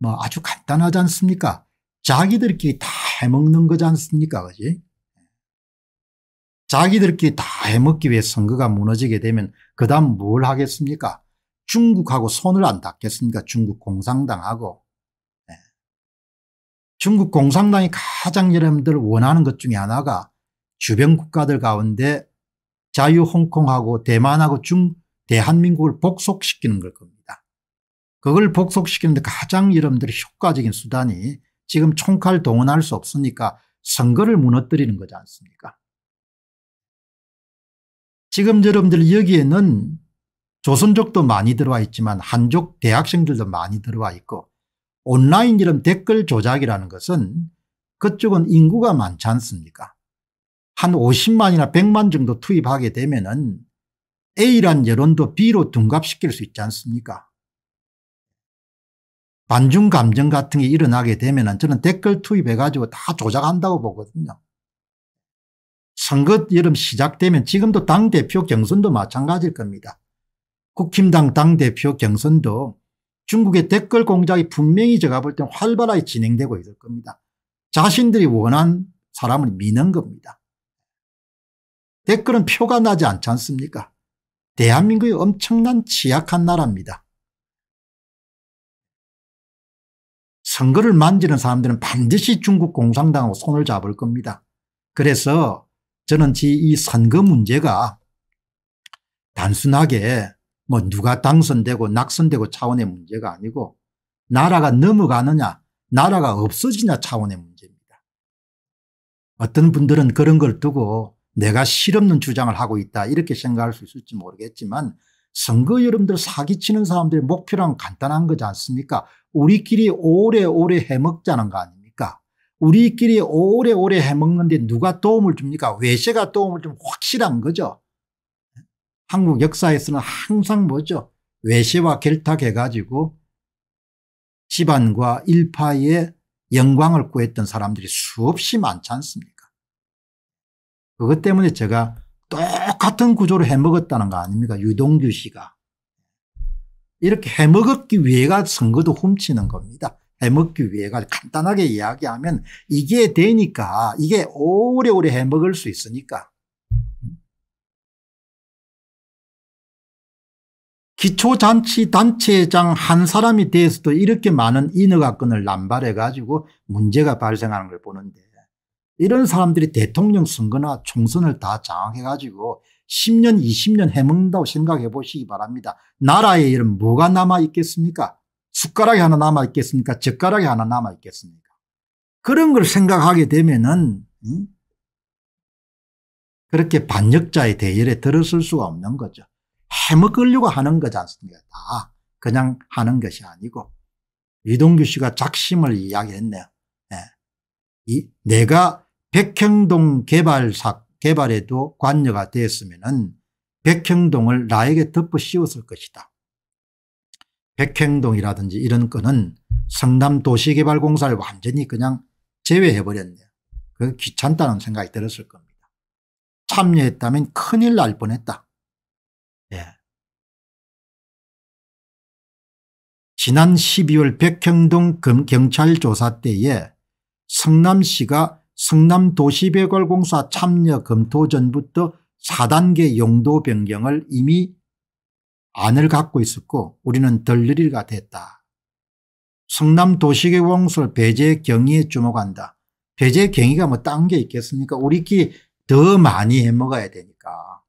뭐 아주 간단하지 않습니까? 자기들끼리 다 해먹는 거지 않습니까? 그지? 자기들끼리 다 해먹기 위해 선거가 무너지게 되면 그 다음 뭘 하겠습니까? 중국하고 손을 안 닿겠습니까? 중국 공산당하고. 네. 중국 공산당이 가장 여러분들 원하는 것 중에 하나가 주변 국가들 가운데 자유 홍콩하고 대만하고 중 대한민국을 복속시키는 걸 겁니다. 그걸 복속시키는데 가장 여러분들이 효과적인 수단이 지금 총칼 동원할 수 없으니까 선거를 무너뜨리는 거지 않습니까 지금 여러분들 여기에는 조선족도 많이 들어와 있지만 한족 대학생들도 많이 들어와 있고 온라인 이름 댓글 조작이라는 것은 그쪽은 인구가 많지 않습니까 한 50만이나 100만 정도 투입하게 되면 은 A란 여론도 B로 둔갑시킬 수 있지 않습니까 반중 감정 같은 게 일어나게 되면 저는 댓글 투입해 가지고 다 조작한다고 보거든요. 선거 여름 시작되면 지금도 당대표 경선도 마찬가지일 겁니다. 국힘당 당대표 경선도 중국의 댓글 공작이 분명히 제가 볼땐 활발하게 진행되고 있을 겁니다. 자신들이 원한 사람을 미는 겁니다. 댓글은 표가 나지 않지 않습니까? 대한민국이 엄청난 취약한 나라입니다. 선거를 만지는 사람들은 반드시 중국 공산당하고 손을 잡을 겁니다. 그래서 저는 이 선거 문제가 단순하게 뭐 누가 당선되고 낙선되고 차원의 문제가 아니고 나라가 넘어가느냐 나라가 없어지냐 차원의 문제입니다. 어떤 분들은 그런 걸 두고 내가 실없는 주장을 하고 있다 이렇게 생각할 수 있을지 모르겠지만 선거 여러분들 사기치는 사람들의 목표랑 간단한 거지 않습니까? 우리끼리 오래오래 해먹자는 거 아닙니까? 우리끼리 오래오래 해먹는데 누가 도움을 줍니까? 외세가 도움을 좀 확실한 거죠. 한국 역사에서는 항상 뭐죠? 외세와 결탁해가지고 집안과 일파의 영광을 구했던 사람들이 수없이 많지 않습니까? 그것 때문에 제가 똑같은 구조로 해먹었다는 거 아닙니까 유동규 씨가. 이렇게 해먹기 위해가 선거도 훔치는 겁니다. 해먹기 위해가 간단하게 이야기하면 이게 되니까 이게 오래오래 해먹을 수 있으니까. 기초잔치 단체장 한 사람이 대해서도 이렇게 많은 인허가권을 남발해 가지고 문제가 발생하는 걸 보는데 이런 사람들이 대통령 선거나 총선을 다 장악해가지고 10년 20년 해먹는다고 생각해 보시기 바랍니다. 나라에 이런 뭐가 남아있겠습니까 숟가락이 하나 남아있겠습니까 젓가락이 하나 남아있겠습니까 그런 걸 생각하게 되면은 그렇게 반역자의 대열에 들었을 수가 없는 거죠. 해먹으려고 하는 거지 않습니까 다 그냥 하는 것이 아니고 이동규 씨가 작심을 이야기했네요. 네. 내가 백형동 개발사 개발에도 관여가 되었으면 백형동을 나에게 덮어 씌웠을 것이다. 백행동이라든지 이런 건은 성남도시개발공사를 완전히 그냥 제외해버렸네요. 그 귀찮다는 생각이 들었을 겁니다. 참여했다면 큰일 날 뻔했다. 예. 지난 12월 백형동 경찰 조사 때에 성남시가 성남도시배발공사 참여 검토 전부터 4단계 용도 변경을 이미 안을 갖고 있었고 우리는 덜느릴가 됐다. 성남도시개공사 배제 경위에 주목한다. 배제 경위가 뭐 딴 게 있겠습니까 우리끼리 더 많이 해먹어야 되니까.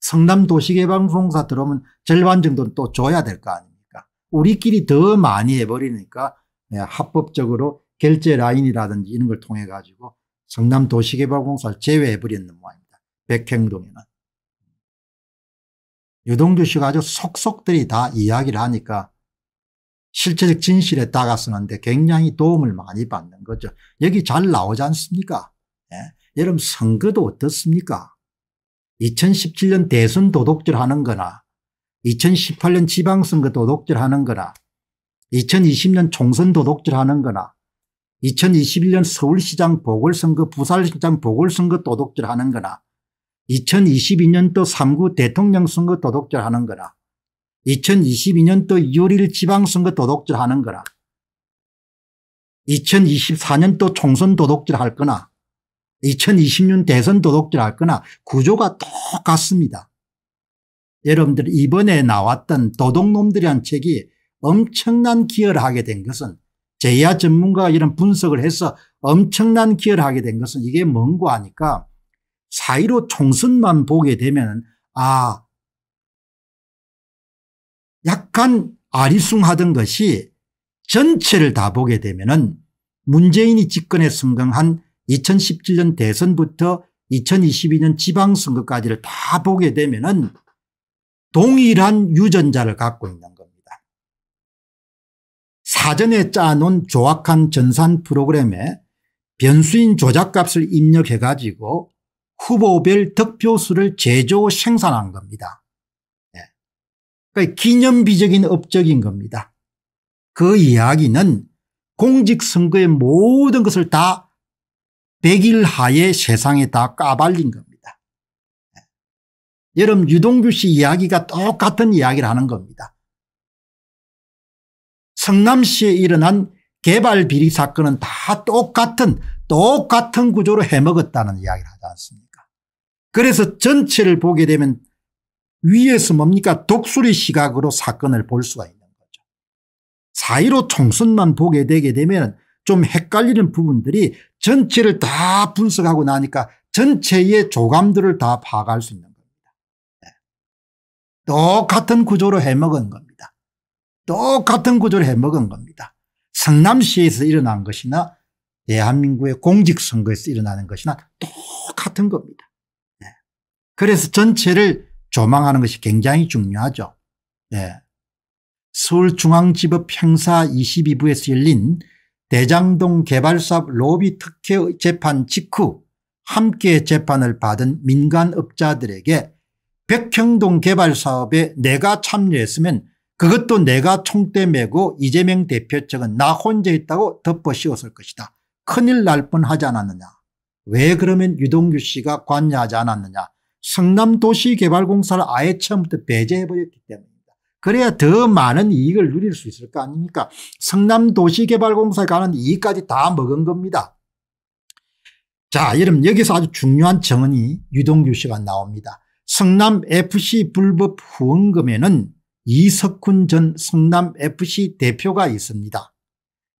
성남도시개발공사 들어오면 절반 정도는 또 줘야 될 거 아닙니까 우리끼리 더 많이 해버리니까 네, 합법적으로 결제 라인이라든지 이런 걸 통해 가지고 성남 도시개발공사를 제외해버리는 모양입니다. 백행동에는. 유동규 씨가 아주 속속들이 다 이야기를 하니까 실체적 진실에 다가서는데 굉장히 도움을 많이 받는 거죠. 여기 잘 나오지 않습니까? 예. 여러분 선거도 어떻습니까? 2017년 대선 도덕질 하는 거나 2018년 지방선거 도덕질 하는 거나 2020년 총선 도덕질 하는 거나 2021년 서울시장 보궐선거 부산시장 보궐선거 도둑질하는 거나 2022년도 3구 대통령 선거 도둑질하는 거나 2022년도 6월 1일 지방선거 도둑질하는 거나 2024년도 총선 도둑질할 거나 2 0 2 0년 대선 도둑질할 거나 구조가 똑같습니다. 여러분들 이번에 나왔던 도둑놈들이란 책이 엄청난 기여를 하게 된 것은 제야 전문가가 이런 분석을 해서 엄청난 기여를 하게 된 것은 이게 뭔고 하니까 사이로 총선만 보게 되면 아 약간 아리숭하던 것이 전체를 다 보게 되면은 문재인이 집권에 성공한 2017년 대선부터 2022년 지방선거까지를 다 보게 되면은 동일한 유전자를 갖고 있는 거예 사전에 짜놓은 조악한 전산 프로그램에 변수인 조작값을 입력해 가지고 후보별 득표수를 제조 생산한 겁니다. 네. 그러니까 기념비적인 업적인 겁니다. 그 이야기는 공직선거의 모든 것을 다 100일 하에 세상에 다 까발린 겁니다. 네. 예. 여러분 유동규 씨 이야기가 똑같은 이야기를 하는 겁니다. 성남시에 일어난 개발 비리 사건은 다 똑같은 똑같은 구조로 해먹었다는 이야기를 하지 않습니까 그래서 전체를 보게 되면 위에서 뭡니까 독수리 시각으로 사건을 볼 수가 있는 거죠. 4.15 총선만 보게 되게 되면 좀 헷갈리는 부분들이 전체를 다 분석하고 나니까 전체의 조감들을 다 파악할 수 있는 겁니다. 네. 똑같은 구조로 해먹은 겁니다. 똑같은 구조를 해먹은 겁니다. 성남시에서 일어난 것이나 대한민국의 공직선거에서 일어나는 것이나 똑같은 겁니다. 네. 그래서 전체를 조망하는 것이 굉장히 중요하죠. 네. 서울중앙지법 형사 22부에서 열린 대장동 개발사업 로비 특혜 재판 직후 함께 재판을 받은 민간업자들에게 백형동 개발사업에 내가 참여했으면 그것도 내가 총대 메고 이재명 대표 측은 나 혼자 있다고 덮어 씌웠을 것이다. 큰일 날 뻔하지 않았느냐. 왜 그러면 유동규 씨가 관여하지 않았느냐. 성남도시개발공사를 아예 처음부터 배제해버렸기 때문입니다. 그래야 더 많은 이익을 누릴 수 있을 거 아닙니까 성남도시개발공사에 가는 이익까지 다 먹은 겁니다. 자 여러분 여기서 아주 중요한 정언이 유동규 씨가 나옵니다. 성남FC 불법 후원금에는 이석훈 전 성남FC 대표가 있습니다.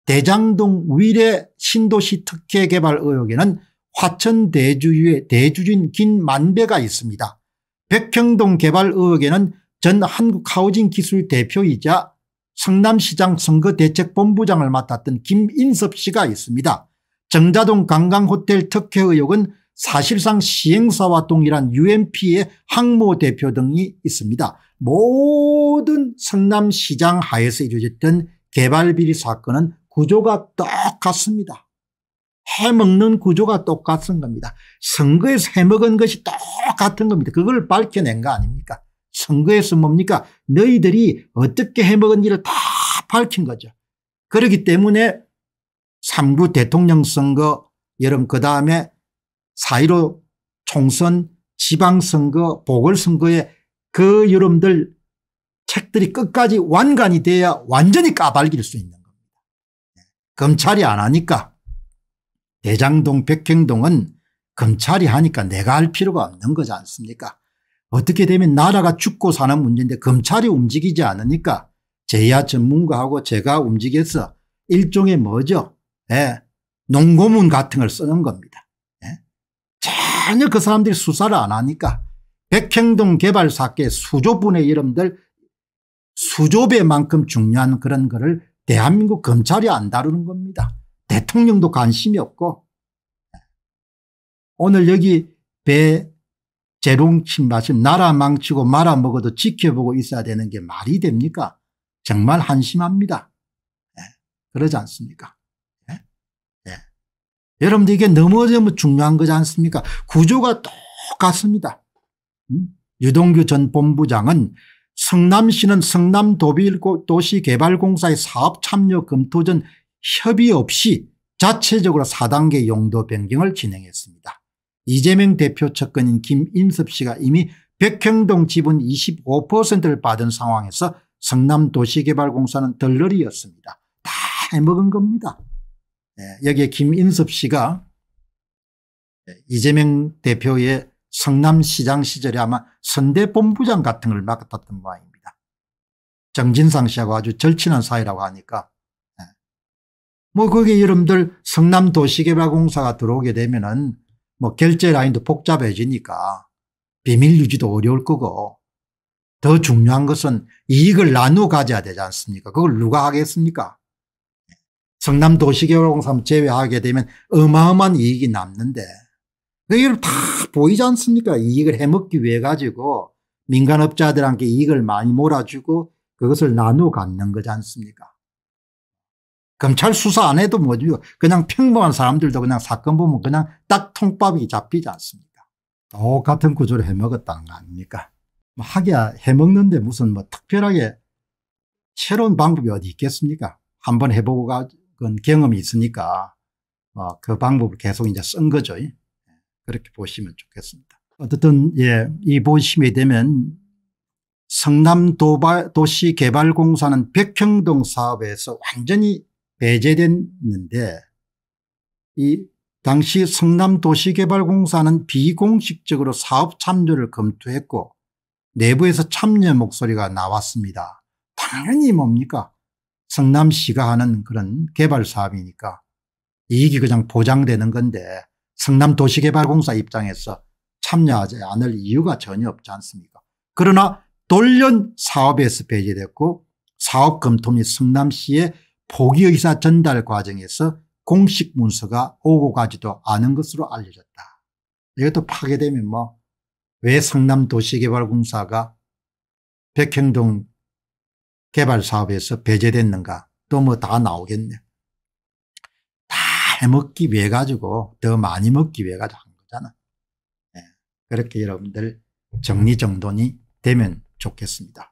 대장동 위례 신도시 특혜 개발 의혹에는 화천 대주주의 대주주인 김만배가 있습니다. 백형동 개발 의혹에는 전 한국하우징기술 대표이자 성남시장 선거대책본부장을 맡았던 김인섭 씨가 있습니다. 정자동 관광호텔 특혜 의혹은 사실상 시행사와 동일한 UMP의 항모 대표 등이 있습니다. 모든 성남시장 하에서 이루어졌던 개발비리 사건은 구조가 똑같습니다. 해먹는 구조가 똑같은 겁니다. 선거에서 해먹은 것이 똑같은 겁니다. 그걸 밝혀낸 거 아닙니까? 선거에서 뭡니까? 너희들이 어떻게 해먹은 일을 다 밝힌 거죠. 그렇기 때문에 3부 대통령 선거 여름 그 다음에 4.15 총선 지방선거 보궐선거에 그 여러분들 책들이 끝까지 완간이 돼야 완전히 까발길 수 있는 겁니다. 예. 검찰이 안 하니까 대장동 백행동은 검찰이 하니까 내가 할 필요가 없는 거지 않습니까 어떻게 되면 나라가 죽고 사는 문제인데 검찰이 움직이지 않으니까 제야 전문가하고 제가 움직여서 일종의 뭐죠 예, 농고문 같은 걸 쓰는 겁니다. 전혀 그 사람들이 수사를 안 하니까 백행동 개발 사태 수조분의 이름들 수조배만큼 중요한 그런 거를 대한민국 검찰이 안 다루는 겁니다. 대통령도 관심이 없고 오늘 여기 배 재롱침 마심 나라 망치고 말아 먹어도 지켜보고 있어야 되는 게 말이 됩니까? 정말 한심합니다. 예, 그러지 않습니까? 여러분들 이게 넘어지면 중요한 거지 않습니까 구조가 똑같습니다. 음? 유동규 전 본부장은 성남시는 성남도시개발공사의 사업참여 검토 전 협의 없이 자체적으로 4단계 용도 변경을 진행했습니다. 이재명 대표 측근인 김인섭 씨가 이미 백형동 지분 25%를 받은 상황에서 성남도시개발공사는 덜러리였습니다. 다 해먹은 겁니다. 네, 여기에 김인섭 씨가 이재명 대표의 성남시장 시절에 아마 선대본부장 같은 걸 맡았던 모양입니다. 정진상 씨하고 아주 절친한 사이라고 하니까 네. 뭐 거기 여러분들 성남도시개발공사가 들어오게 되면은 뭐 결제 라인도 복잡해지니까 비밀 유지도 어려울 거고 더 중요한 것은 이익을 나누어 가져야 되지 않습니까 그걸 누가 하겠습니까 성남도시계획공사 제외하게 되면 어마어마한 이익이 남는데 이걸 다 보이지 않습니까 이익을 해먹기 위해 가지고 민간업자들한테 이익을 많이 몰아주고 그것을 나누어 갖는 거지 않습니까 검찰 수사 안 해도 뭐죠 그냥 평범한 사람들도 그냥 사건 보면 그냥 딱 통밥이 잡히지 않습니까 똑같은 구조를 해먹었다는 거 아닙니까 뭐 하기야 해먹는데 무슨 뭐 특별하게 새로운 방법이 어디 있겠습니까 한번 해보고 가, 그건 경험이 있으니까 어, 그 방법을 계속 이제 쓴 거죠. 예. 그렇게 보시면 좋겠습니다. 어쨌든 예, 이 보시면 되면 성남도시개발공사는 백형동 사업에서 완전히 배제됐는데 이 당시 성남도시개발공사는 비공식적으로 사업 참여를 검토했고 내부에서 참여 목소리가 나왔습니다. 당연히 뭡니까 성남시가 하는 그런 개발 사업이니까 이익이 그냥 보장되는 건데 성남도시개발공사 입장에서 참여하지 않을 이유가 전혀 없지 않습니까 그러나 돌연 사업에서 배제됐고 사업 검토 및 성남시의 포기의사 전달 과정에서 공식 문서가 오고 가지도 않은 것으로 알려졌다. 이것도 파괴되면 뭐 왜 성남도시개발공사가 백행동 개발 사업에서 배제됐는가 또 뭐 다 나오겠네. 다 해먹기 위해 가지고 더 많이 먹기 위해 가지고 한 거잖아. 네. 그렇게 여러분들 정리정돈이 되면 좋겠습니다.